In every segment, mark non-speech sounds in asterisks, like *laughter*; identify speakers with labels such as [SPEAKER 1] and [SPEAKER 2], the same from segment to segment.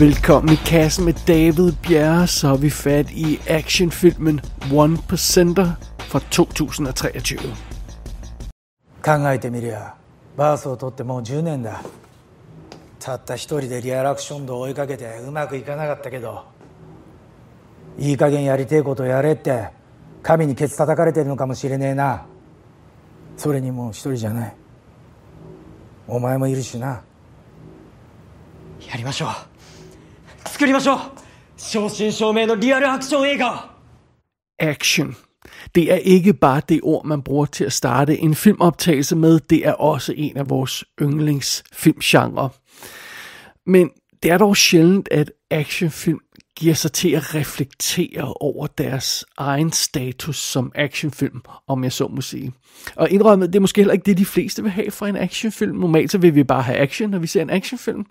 [SPEAKER 1] Velkommen i kassen med David Bjerre, så er vi fat i actionfilmen One Percenter fra 2023. 考えてみりゃバースを取ってもう10年だたった一人でリアルアクション度を追いかけてうまくいかなかったけどいい加減やりてえことやれって神にケツ叩かれてるのかもしれねえなそれにもう一人じゃないお前もいるしなやりましょう作りましょう正真正銘のリアルアクション映画 Action. Det er ikke bare det ord, man bruger til at starte en filmoptagelse med. Det er også en af vores yndlingsfilmgenre. Men det er dog sjældent, at actionfilm giver sig til at reflektere over deres egen status som actionfilm, om jeg så må sige. Og indrømmet, det er måske heller ikke det, de fleste vil have fra en actionfilm. Normalt så vil vi bare have action, når vi ser en actionfilm.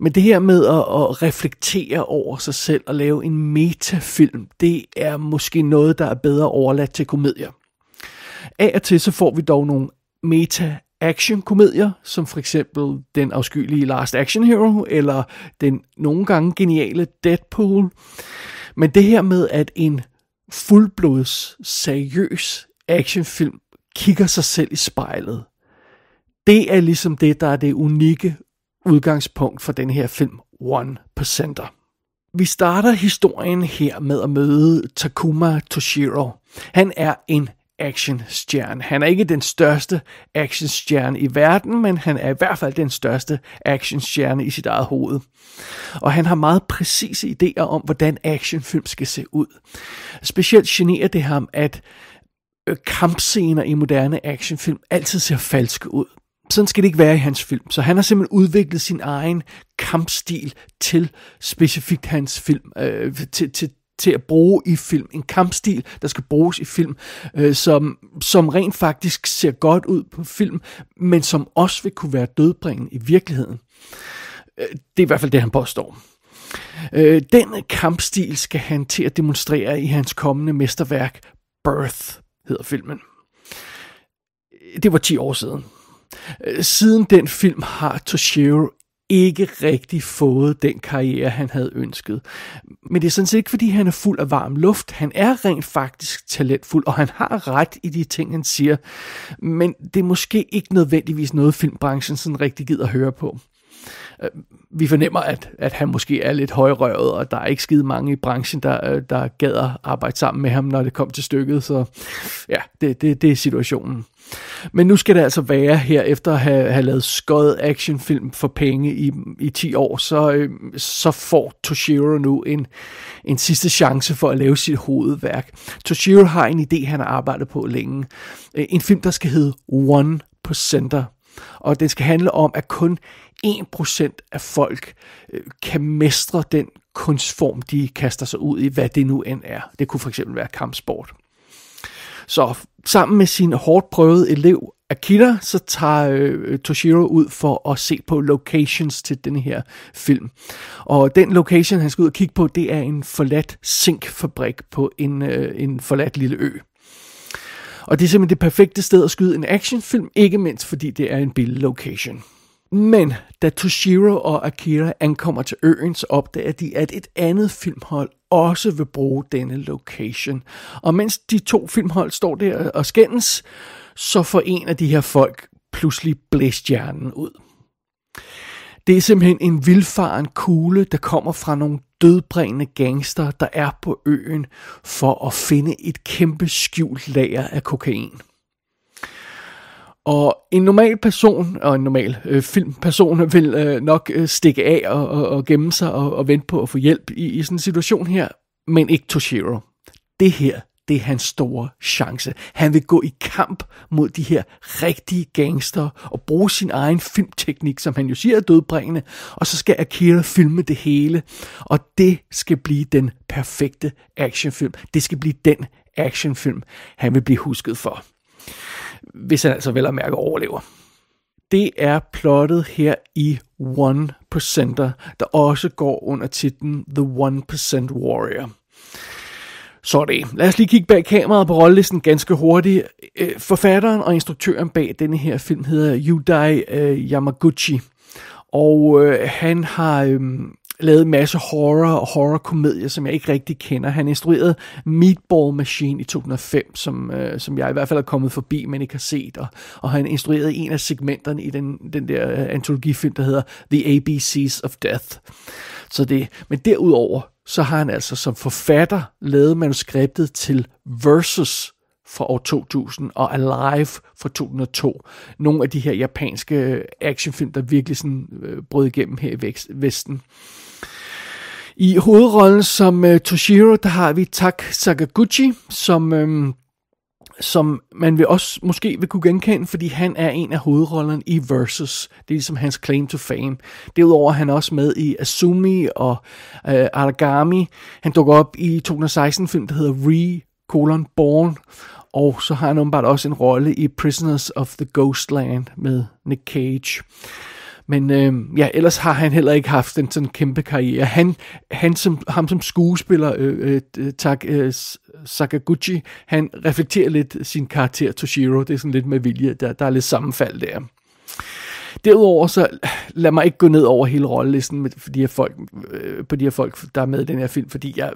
[SPEAKER 1] Men det her med at, at reflektere over sig selv og lave en metafilm, det er måske noget, der er bedre overladt til komedier. Af og til så får vi dog nogle meta action-komedier, som for eksempel den afskyelige Last Action Hero, eller den nogle gange geniale Deadpool. Men det her med, at en fuldblods, seriøs actionfilm kigger sig selv i spejlet, det er ligesom det, der er det unikke udgangspunkt for den her film One Percenter. Vi starter historien her med at møde Takuma Toshiro. Han er en actionstjerne. Han er ikke den største actionstjerne i verden, men han er i hvert fald den største actionstjerne i sit eget hoved. Og han har meget præcise idéer om, hvordan actionfilm skal se ud. Specielt generer det ham, at øh, kampscener i moderne actionfilm altid ser falske ud sådan skal det ikke være i hans film. Så han har simpelthen udviklet sin egen kampstil til specifikt hans film, øh, til, til, til at bruge i film. En kampstil, der skal bruges i film, øh, som, som rent faktisk ser godt ud på film, men som også vil kunne være dødbringende i virkeligheden. Øh, det er i hvert fald det, han påstår. Øh, den kampstil skal han til at demonstrere i hans kommende mesterværk, Birth hedder filmen. Det var 10 år siden. Øh, siden den film har Toshiro ikke rigtig fået den karriere, han havde ønsket. Men det er sådan set ikke, fordi han er fuld af varm luft. Han er rent faktisk talentfuld, og han har ret i de ting, han siger. Men det er måske ikke nødvendigvis noget, filmbranchen sådan rigtig gider at høre på. Øh, vi fornemmer, at, at han måske er lidt højrøvet, og der er ikke skide mange i branchen, der, øh, der gader arbejde sammen med ham, når det kom til stykket. Så ja, det, det, det er situationen. Men nu skal det altså være her, efter at have, have lavet skød actionfilm for penge i, i 10 år, så, øh, så får Toshiro nu en, en sidste chance for at lave sit hovedværk. Toshiro har en idé, han har arbejdet på længe. Øh, en film, der skal hedde One Percenter. Og den skal handle om, at kun 1% af folk øh, kan mestre den kunstform, de kaster sig ud i, hvad det nu end er. Det kunne for eksempel være kampsport. Så sammen med sin hårdt prøvede elev Akira, så tager øh, Toshiro ud for at se på locations til den her film. Og den location, han skal ud og kigge på, det er en forladt zinkfabrik på en, øh, en forladt lille ø. Og det er simpelthen det perfekte sted at skyde en actionfilm, ikke mindst fordi det er en billig location. Men da Toshiro og Akira ankommer til øen, så opdager de, at et andet filmhold også vil bruge denne location. Og mens de to filmhold står der og skændes, så får en af de her folk pludselig blæst hjernen ud. Det er simpelthen en vildfaren kugle, der kommer fra nogle dødbringende gangster, der er på øen for at finde et kæmpe skjult lager af kokain. Og en normal person, og en normal øh, filmperson, *laughs* vil øh, nok øh, stikke af og, og, og gemme sig og, og vente på at få hjælp i, i sådan en situation her, men ikke Toshiro. Det her, det er hans store chance. Han vil gå i kamp mod de her rigtige gangster og bruge sin egen filmteknik, som han jo siger er dødbringende, og så skal Akira filme det hele, og det skal blive den perfekte actionfilm. Det skal blive den actionfilm, han vil blive husket for hvis han altså vel at mærke overlever. Det er plottet her i One Percenter, der også går under titlen The One Percent Warrior. Så det. Lad os lige kigge bag kameraet på rollelisten ganske hurtigt. Øh, forfatteren og instruktøren bag denne her film hedder Yudai øh, Yamaguchi. Og øh, han har øh, lavet en masse horror og horror-komedier, som jeg ikke rigtig kender. Han instruerede Meatball Machine i 2005, som, øh, som jeg i hvert fald er kommet forbi, men ikke har set. Og, og han instruerede en af segmenterne i den, den der øh, antologifilm, der hedder The ABCs of Death. Så det, men derudover, så har han altså som forfatter lavet manuskriptet til Versus fra år 2000 og Alive fra 2002. Nogle af de her japanske actionfilm, der virkelig sådan, øh, brød igennem her i Vesten. I hovedrollen som øh, Toshiro, der har vi Tak Sakaguchi, som, øh, som man vil også måske vil kunne genkende, fordi han er en af hovedrollerne i Versus. Det er ligesom hans claim to fame. Derudover er han også med i Asumi og øh, Aragami. Han dukker op i 2016-film, der hedder Re, colon, Born. Og så har han åbenbart også en rolle i Prisoners of the Ghostland med Nick Cage. Men øh, ja, ellers har han heller ikke haft en sådan kæmpe karriere. Han, han som, ham som skuespiller, øh, øh, øh tak, øh, Sakaguchi, han reflekterer lidt sin karakter Toshiro. Det er sådan lidt med vilje. Der, der er lidt sammenfald der. Derudover så lad mig ikke gå ned over hele rollelisten med, for de her folk, øh, på de her folk, der er med i den her film, fordi jeg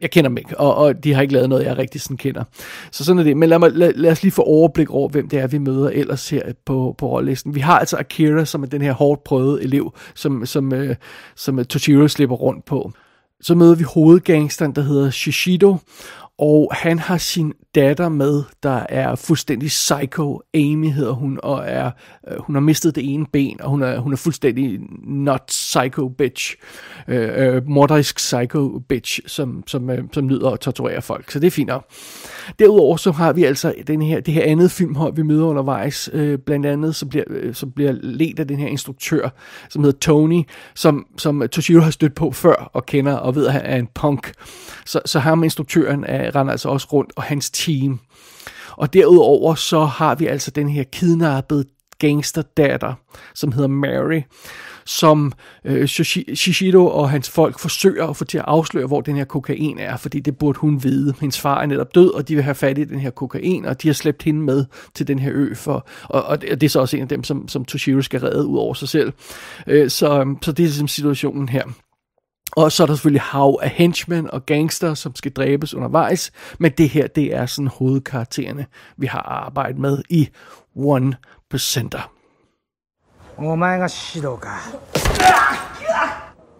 [SPEAKER 1] jeg kender dem ikke, og, og de har ikke lavet noget, jeg rigtig sådan kender. Så sådan er det. Men lad, mig, lad, lad os lige få overblik over, hvem det er, vi møder ellers her på, på rollelisten. Vi har altså Akira, som er den her hårdt prøvede elev, som, som, øh, som øh, Toshiro slipper rundt på. Så møder vi hovedgangsteren, der hedder Shishido, og han har sin datter med, der er fuldstændig psycho. Amy hedder hun, og er, øh, hun har mistet det ene ben, og hun er, hun er fuldstændig not psycho bitch. Øh, øh, Mordisk psycho bitch, som, som, øh, som nyder at torturere folk. Så det er fint nok. Derudover så har vi altså den her, det her andet filmhold, vi møder undervejs. Øh, blandt andet så bliver, øh, så bliver ledt af den her instruktør, som hedder Tony, som, som Toshiro har stødt på før og kender og ved, at han er en punk. Så, så ham instruktøren er, render altså også rundt, og hans Team. Og derudover så har vi altså den her kidnappede gangsterdatter, som hedder Mary, som øh, Shishido og hans folk forsøger at få til at afsløre, hvor den her kokain er, fordi det burde hun vide. Hendes far er netop død, og de vil have fat i den her kokain, og de har slæbt hende med til den her ø. For, og, og det er så også en af dem, som, som Toshiro skal redde ud over sig selv. Øh, så, så det er ligesom situationen her. Og så er der selvfølgelig hav af henchmen og gangster, som skal dræbes undervejs, men det her, det er sådan hovedkaraktererne, vi har arbejdet med i One Percenter. お前が指導か。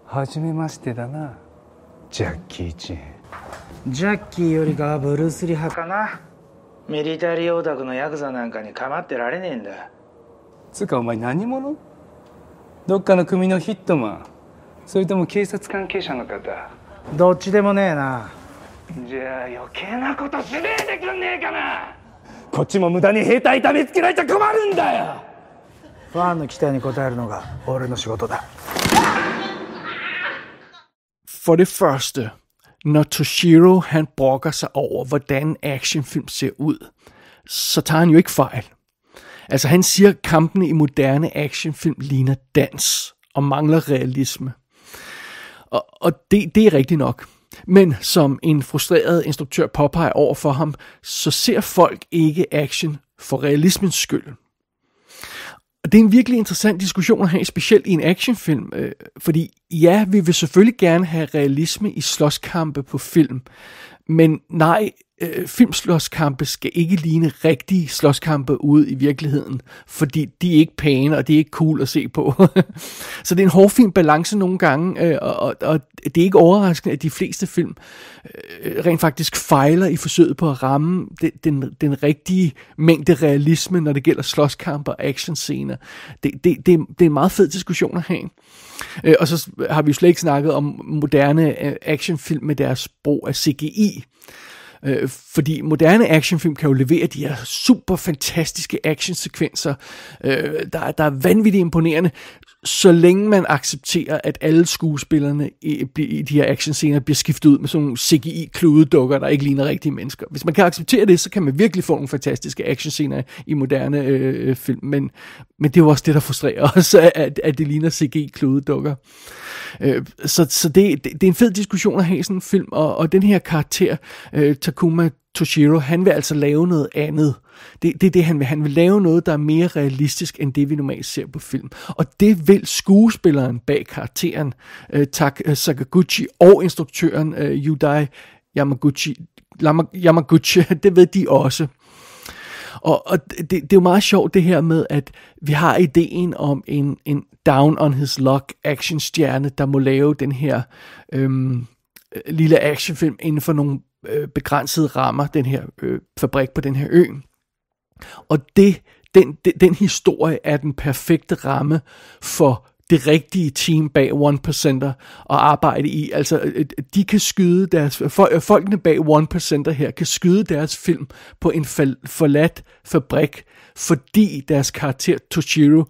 [SPEAKER 1] はじめましてだな、ジャッキー・チェン。ジャッキーよりかはブルース・リ派かな。ミリタリーオタクのヤクザなんかに構ってられねえんだ。つうかお前何者どっかの組のヒットマン。それとも警察関係者の方どっちでもねえなじゃあ余計なことしねえでくんねえかなこっちも無駄に兵隊痛めつけられちゃ困るんだよファンの期待に応えるのが俺の仕事だ For t h e f i r s t når Toshiro han brokker sig over, h v o r d a en actionfilm ser ud, så tager han jo ikke fejl. Altså han siger, at kampene i moderne actionfilm ligner dans og mangler realisme. Og, og det, det er rigtigt nok. Men som en frustreret instruktør påpeger over for ham, så ser folk ikke action for realismens skyld. Og det er en virkelig interessant diskussion at have, specielt i en actionfilm, øh, fordi ja, vi vil selvfølgelig gerne have realisme i slåskampe på film, men nej, øh, filmslåskampe skal ikke ligne rigtige slåskampe ude i virkeligheden, fordi de er ikke pæne, og det er ikke cool at se på. *laughs* så det er en hårdfin balance nogle gange, øh, og, og det er ikke overraskende, at de fleste film øh, rent faktisk fejler i forsøget på at ramme den, den, den rigtige mængde realisme, når det gælder slåskampe og actionscener. Det, det, det, det er en meget fed diskussion at have. Øh, og så har vi jo slet ikke snakket om moderne øh, actionfilm med deres brug af CGI Øh, fordi moderne actionfilm kan jo levere de her super fantastiske actionsekvenser, øh, der, der er vanvittigt imponerende, så længe man accepterer, at alle skuespillerne i, i de her actionscener bliver skiftet ud med sådan nogle CGI-kludedukker, der ikke ligner rigtige mennesker. Hvis man kan acceptere det, så kan man virkelig få nogle fantastiske actionscener i moderne øh, øh film, men, men det er jo også det, der frustrerer *laughs* os, at, at det ligner CGI-kludedukker. Øh, så så det, det, det er en fed diskussion at have sådan en film, og, og den her karakter, øh, Takuma Toshiro, han vil altså lave noget andet. Det, det er det, han vil. Han vil lave noget, der er mere realistisk, end det, vi normalt ser på film. Og det vil skuespilleren bag karakteren, øh, Tak øh, Sakaguchi, og instruktøren øh, Yudai Yamaguchi, Lama, Yamaguchi, *laughs* det ved de også. Og, og det, det er jo meget sjovt det her med, at vi har ideen om en, en down on his luck actionstjerne, der må lave den her øhm, øh, lille actionfilm inden for nogle øh, begrænsede rammer, den her øh, fabrik på den her ø. Og det, den, den, den historie er den perfekte ramme for det rigtige team bag One Percenter at arbejde i. Altså, øh, øh, de kan skyde deres, øh, folkene bag One Percenter her, kan skyde deres film på en forladt fabrik, fordi deres karakter Toshiro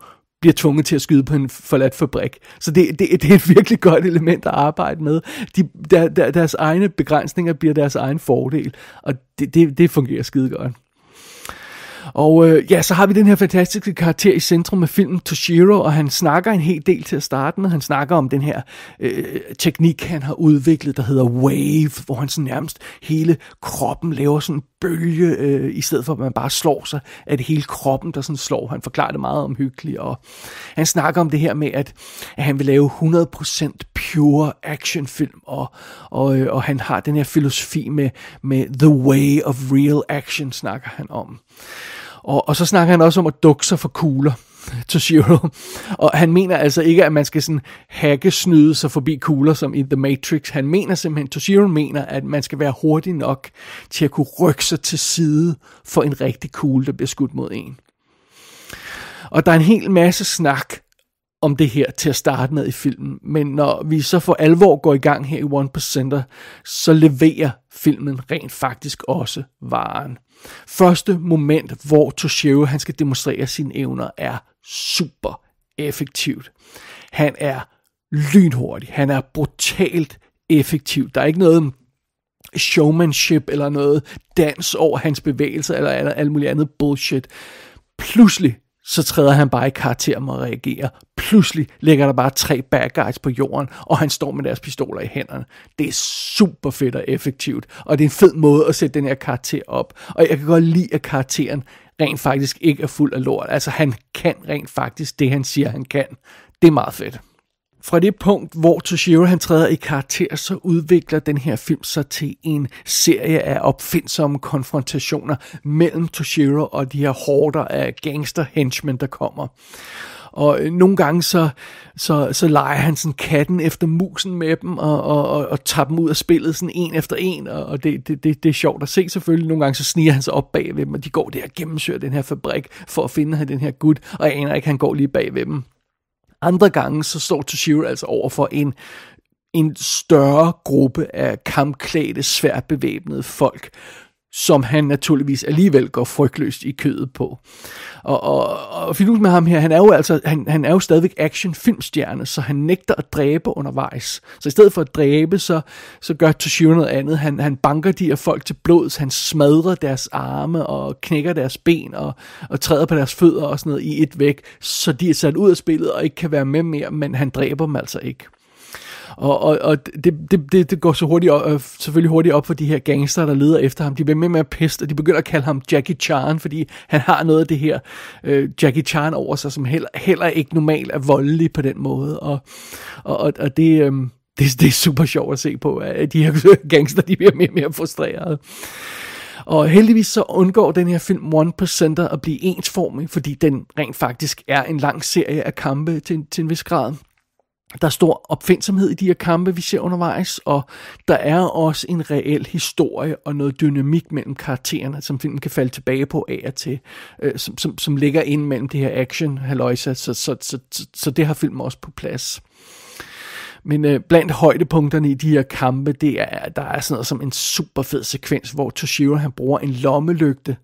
[SPEAKER 1] bliver tvunget til at skyde på en forladt fabrik. Så det, det, det er et virkelig godt element at arbejde med. De, der, der, deres egne begrænsninger bliver deres egen fordel, og det, det, det fungerer skide godt. Og øh, ja, så har vi den her fantastiske karakter i centrum af filmen, Toshiro, og han snakker en hel del til at starte med. Han snakker om den her øh, teknik, han har udviklet, der hedder wave, hvor han så nærmest hele kroppen laver sådan bølge, øh, i stedet for at man bare slår sig, at det hele kroppen, der sådan slår. Han forklarer det meget omhyggeligt, og han snakker om det her med, at, at han vil lave 100% pure actionfilm, og, og, øh, og han har den her filosofi med, med the way of real action, snakker han om. Og, og så snakker han også om at dukke sig for kugler. *laughs* Toshiro. Og han mener altså ikke, at man skal sådan hacke snyde sig forbi kugler som i The Matrix. Han mener simpelthen, Toshiro mener, at man skal være hurtig nok til at kunne rykke sig til side for en rigtig kugle, der bliver skudt mod en. Og der er en hel masse snak om det her til at starte med i filmen, men når vi så for alvor går i gang her i One Percenter, så leverer filmen rent faktisk også varen. Første moment, hvor Toshio han skal demonstrere sine evner, er super effektivt. Han er lynhurtig, han er brutalt effektiv. Der er ikke noget showmanship eller noget dans over hans bevægelser eller alt muligt andet bullshit. Pludselig så træder han bare i karakter med at reagere. Pludselig ligger der bare tre bad guys på jorden, og han står med deres pistoler i hænderne. Det er super fedt og effektivt, og det er en fed måde at sætte den her karakter op. Og jeg kan godt lide, at karakteren rent faktisk ikke er fuld af lort. Altså han kan rent faktisk det, han siger, han kan. Det er meget fedt. Fra det punkt, hvor Toshiro han træder i karakter, så udvikler den her film sig til en serie af opfindsomme konfrontationer mellem Toshiro og de her hårder af gangster-henchmen, der kommer. Og øh, nogle gange så, så, så leger han sådan katten efter musen med dem, og, og, og, og tager dem ud af spillet sådan en efter en, og, og det, det, det, det er sjovt at se selvfølgelig. Nogle gange så sniger han sig op bag ved dem, og de går der og gennemsøger den her fabrik for at finde den her gut, og aner ikke, han går lige bag ved dem. Andre gange så står Toshiro altså over for en en større gruppe af kampklædte, svært bevæbnede folk, som han naturligvis alligevel går frygtløst i kødet på. Og, og, og fidus med ham her, han er jo altså, han, han er jo stadigvæk action filmstjerne, så han nægter at dræbe undervejs. Så i stedet for at dræbe, så, så gør Toshiro noget andet. Han, han banker de her folk til blods, han smadrer deres arme og knækker deres ben og, og træder på deres fødder og sådan noget i et væk, så de er sat ud af spillet og ikke kan være med mere, men han dræber dem altså ikke. Og, og, og det, det, det, det går så hurtigt op, øh, selvfølgelig hurtigt op for de her gangster, der leder efter ham. De bliver med med at peste, og de begynder at kalde ham Jackie Chan, fordi han har noget af det her øh, Jackie Chan over sig, som heller, heller ikke normalt er voldelig på den måde. Og, og, og, og det... Øh, *laughs* det, det er super sjovt at se på, at de her *laughs* gangster, de bliver mere og mere frustrerede. Og heldigvis så undgår den her film One Percenter at blive ensformig, fordi den rent faktisk er en lang serie af kampe til, til en vis grad der er stor opfindsomhed i de her kampe, vi ser undervejs, og der er også en reel historie og noget dynamik mellem karaktererne, som filmen kan falde tilbage på af og til, øh, som, som, som ligger ind mellem det her action, halløjsa, så, så, så, så, så det har filmen også på plads. Men øh, blandt højdepunkterne i de her kampe, det er, der er sådan noget som en super fed sekvens, hvor Toshiro han bruger en lommelygte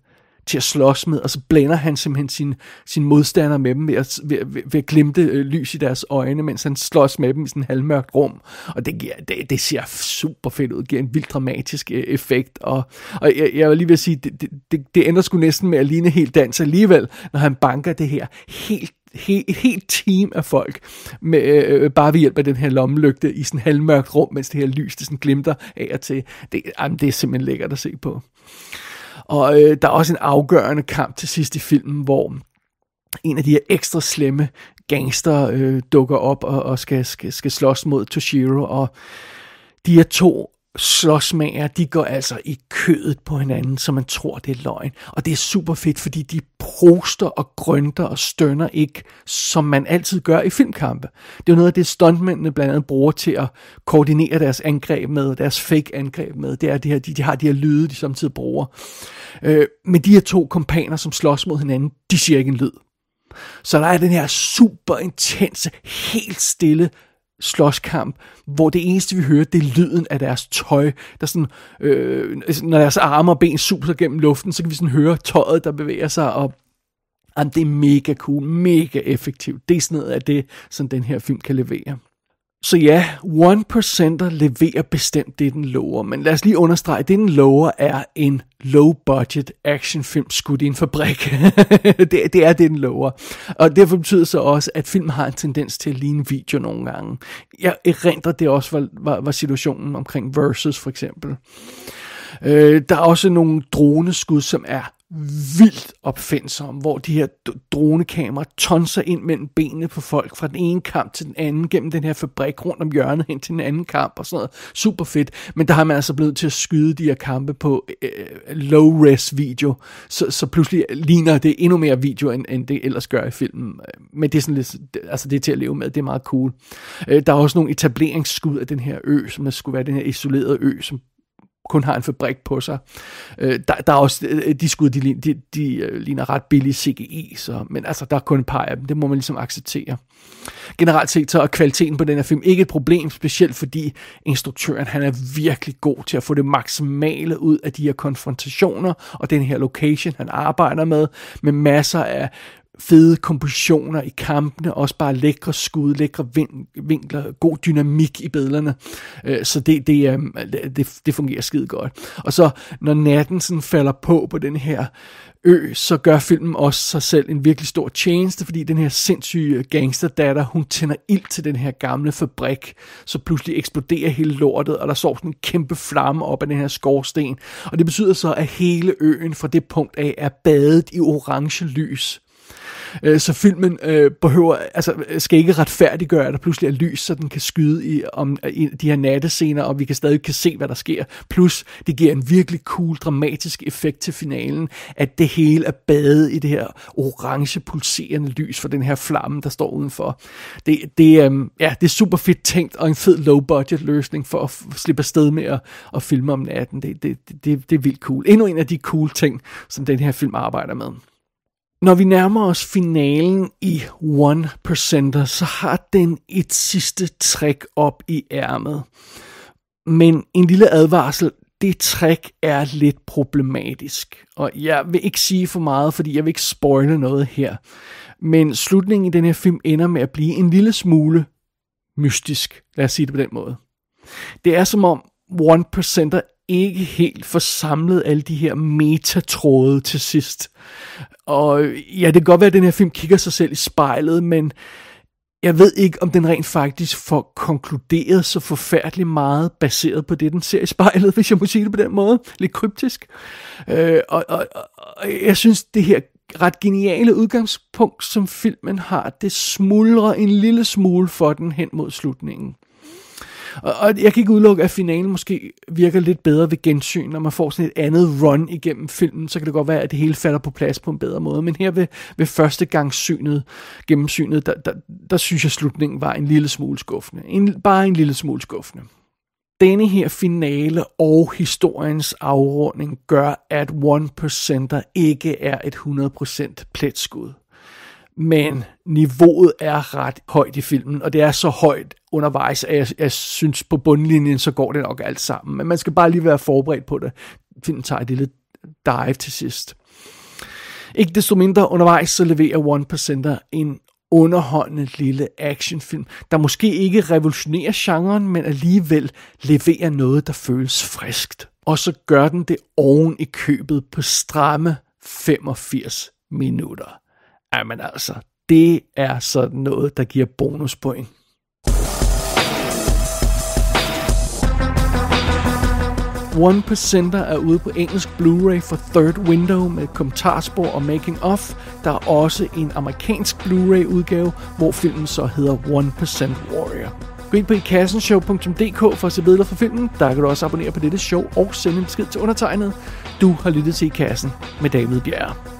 [SPEAKER 1] til at slås med, og så blænder han simpelthen sin, sin modstander med dem ved at, ved, ved, ved at glimte øh, lys i deres øjne, mens han slås med dem i sådan en halvmørkt rum. Og det, giver, det, det ser super fedt ud, det giver en vild dramatisk øh, effekt. Og, og jeg, jeg vil lige ved at sige, det, det, det, det ender sgu næsten med at ligne helt dans alligevel, når han banker det her helt he, et helt team af folk, med, øh, bare ved hjælp af den her lommelygte i sådan halvmørkt rum, mens det her lys, det sådan glimter af og til. Det, jamen, det er simpelthen lækkert at se på. Og øh, der er også en afgørende kamp til sidst i filmen, hvor en af de her ekstra slemme gangster øh, dukker op og, og skal, skal, skal slås mod Toshiro, og de her to slåsmager, de går altså i kødet på hinanden, så man tror, det er løgn. Og det er super fedt, fordi de proster og grønter og stønner ikke, som man altid gør i filmkampe. Det er jo noget af det, stuntmændene blandt andet bruger til at koordinere deres angreb med, deres fake angreb med. Det er det her, de, de har de her lyde, de samtidig bruger. Øh, men de her to kompaner, som slås mod hinanden, de siger ikke en lyd. Så der er den her super intense, helt stille slåskamp, hvor det eneste vi hører, det er lyden af deres tøj, der sådan, øh, når deres arme og ben suser gennem luften, så kan vi sådan høre tøjet, der bevæger sig, og jamen, det er mega cool, mega effektivt. Det er sådan noget af det, som den her film kan levere. Så ja, 1%'er leverer bestemt det, den lover. Men lad os lige understrege, det den lover er en low-budget actionfilm skudt i en fabrik. *laughs* det, det er det, den lover. Og derfor betyder så også, at filmen har en tendens til at ligne video nogle gange. Jeg erindrer det også, var, var, var situationen omkring Versus for eksempel. Øh, der er også nogle droneskud, som er vildt opfindsom, hvor de her dronekameraer tonser ind mellem benene på folk fra den ene kamp til den anden, gennem den her fabrik rundt om hjørnet hen til den anden kamp og sådan noget. Super fedt. Men der har man altså blevet til at skyde de her kampe på øh, øh low-res video, så, så pludselig ligner det endnu mere video, end, end det ellers gør i filmen. Men det er sådan lidt, altså det er til at leve med, det er meget cool. Øh, der er også nogle etableringsskud af den her ø, som skulle være den her isolerede ø, som kun har en fabrik på sig. Øh, der, der er også øh, de skud, de, de, de øh, ligner ret billige CGI, så, men altså, der er kun et par af dem. Det må man ligesom acceptere. Generelt set så er kvaliteten på den her film ikke et problem, specielt fordi instruktøren han er virkelig god til at få det maksimale ud af de her konfrontationer og den her location, han arbejder med, med masser af fede kompositioner i kampene, også bare lækre skud, lækre vinkler, god dynamik i billederne. Øh, så det, det, øh, det, det fungerer skide godt. Og så når natten sådan falder på på den her ø, så gør filmen også sig selv en virkelig stor tjeneste, fordi den her sindssyge gangsterdatter, hun tænder ild til den her gamle fabrik, så pludselig eksploderer hele lortet, og der står sådan en kæmpe flamme op af den her skorsten, og det betyder så, at hele øen fra det punkt af er badet i orange lys. Øh, så filmen øh, behøver, altså, skal ikke retfærdiggøre, at der pludselig er lys, så den kan skyde i, om, i de her nattescener, og vi kan stadig kan se, hvad der sker. Plus, det giver en virkelig cool, dramatisk effekt til finalen, at det hele er badet i det her orange, pulserende lys for den her flamme, der står udenfor. Det, det, øh, ja, det er super fedt tænkt, og en fed low-budget løsning for at slippe afsted med at, at filme om natten. Det, det, det, det er vildt cool. Endnu en af de cool ting, som den her film arbejder med. Når vi nærmer os finalen i One Percenter, så har den et sidste træk op i ærmet. Men en lille advarsel, det træk er lidt problematisk. Og jeg vil ikke sige for meget, fordi jeg vil ikke spoile noget her. Men slutningen i den her film ender med at blive en lille smule mystisk. Lad os sige det på den måde. Det er som om One Percenter ikke helt får samlet alle de her metatråde til sidst. Og ja, det kan godt være, at den her film kigger sig selv i spejlet, men jeg ved ikke, om den rent faktisk får konkluderet så forfærdeligt meget baseret på det, den ser i spejlet, *laughs* hvis jeg må sige det på den måde. Lidt kryptisk. Øh, og, og, og jeg synes, det her ret geniale udgangspunkt, som filmen har, det smuldrer en lille smule for den hen mod slutningen. Og, og jeg kan ikke udelukke, at finalen måske virker lidt bedre ved gensyn, når man får sådan et andet run igennem filmen, så kan det godt være, at det hele falder på plads på en bedre måde. Men her ved, ved første gang synet, gennemsynet, der, der, der synes jeg, at slutningen var en lille smule skuffende. En, bare en lille smule skuffende denne her finale og historiens afrunding gør, at 1% ikke er et 100% pletskud men niveauet er ret højt i filmen, og det er så højt undervejs, at jeg, jeg synes på bundlinjen, så går det nok alt sammen. Men man skal bare lige være forberedt på det. Filmen tager et lille dive til sidst. Ikke desto mindre undervejs, så leverer One Percenter en underholdende lille actionfilm, der måske ikke revolutionerer genren, men alligevel leverer noget, der føles friskt. Og så gør den det oven i købet på stramme 85 minutter. Jamen altså, det er sådan noget, der giver bonuspoint. One Percenter er ude på engelsk Blu-ray for Third Window med kommentarspor og making of. Der er også en amerikansk Blu-ray udgave, hvor filmen så hedder One Percent Warrior. Gå ind på ikassenshow.dk for at se videre for filmen. Der kan du også abonnere på dette show og sende en besked til undertegnet. Du har lyttet til I Kassen med David Bjerre.